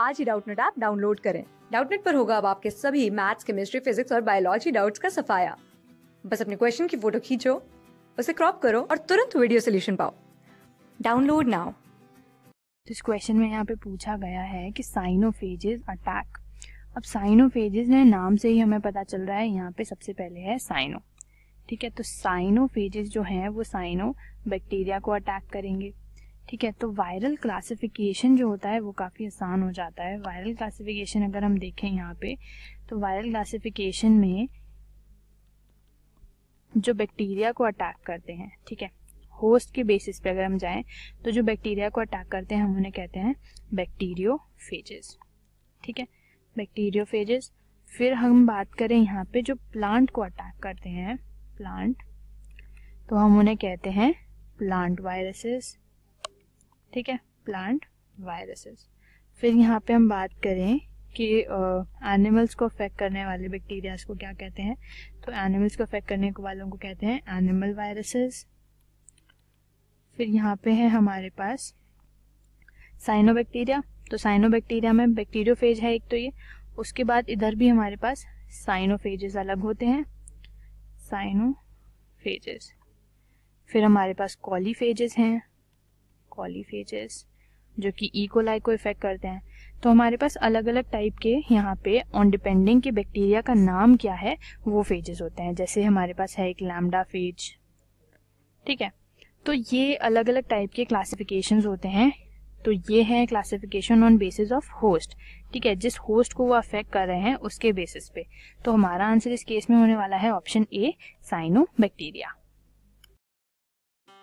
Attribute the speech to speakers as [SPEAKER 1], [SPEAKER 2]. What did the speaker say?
[SPEAKER 1] आज ही Doubtnut app download करें डाउटनेट पर होगा अब आपके सभी मैथ्स केमिस्ट्री फिजिक्स और बायोलॉजी डाउट्स का सफाया बस अपने क्वेश्चन की फोटो खींचो उसे क्रॉप करो और तुरंत वीडियो सोल्यूशन
[SPEAKER 2] पाओ डाउनलोड तो नाउ इस क्वेश्चन में यहाँ पे पूछा गया है कि साइनोफेजेस अटैक अब साइनोफेजेस ने नाम से ही हमें पता चल रहा है यहाँ पे सबसे पहले है साइनो ठीक है तो साइनोफेजेस जो हैं वो साइनो बैक्टीरिया को अटैक करेंगे ठीक है तो वायरल क्लासिफिकेशन जो होता है वो काफ़ी आसान हो जाता है वायरल क्लासिफिकेशन अगर हम देखें यहाँ पे तो वायरल क्लासिफिकेशन में जो बैक्टीरिया को अटैक करते हैं ठीक है होस्ट के बेसिस पे अगर हम जाएं तो जो बैक्टीरिया को अटैक करते हैं हम उन्हें कहते हैं बैक्टीरियो ठीक है बैक्टीरियो फिर हम बात करें यहाँ पे जो प्लांट को अटैक करते हैं प्लांट तो हम उन्हें कहते हैं प्लांट वायरसेस ठीक है प्लांट वायरसेस फिर यहाँ पे हम बात करें कि एनिमल्स uh, को अफेक्ट करने वाले बैक्टीरियाज को क्या कहते हैं तो एनिमल्स को अफेक्ट करने वालों को कहते हैं एनिमल वायरसेस फिर यहाँ पे है हमारे पास साइनोबैक्टीरिया तो साइनोबैक्टीरिया में बैक्टीरियोफेज है एक तो ये उसके बाद इधर भी हमारे पास साइनोफेजेस अलग होते हैं साइनोफेजेस फिर हमारे पास कॉलीफेजेस हैं पॉलीफेजेस जो कि ई e. कोलाई को इफेक्ट करते हैं तो हमारे पास अलग अलग टाइप के यहाँ पे ऑन डिपेंडिंग के बैक्टीरिया का नाम क्या है वो फेजेस होते हैं जैसे हमारे पास है एक लैमडा फेज ठीक है तो ये अलग अलग टाइप के क्लासिफिकेशन होते हैं तो ये है classification on basis of host ठीक है जिस होस्ट को वो अफेक्ट कर रहे हैं उसके बेसिस पे तो हमारा आंसर इस केस में होने वाला है ऑप्शन ए साइनो बैक्टीरिया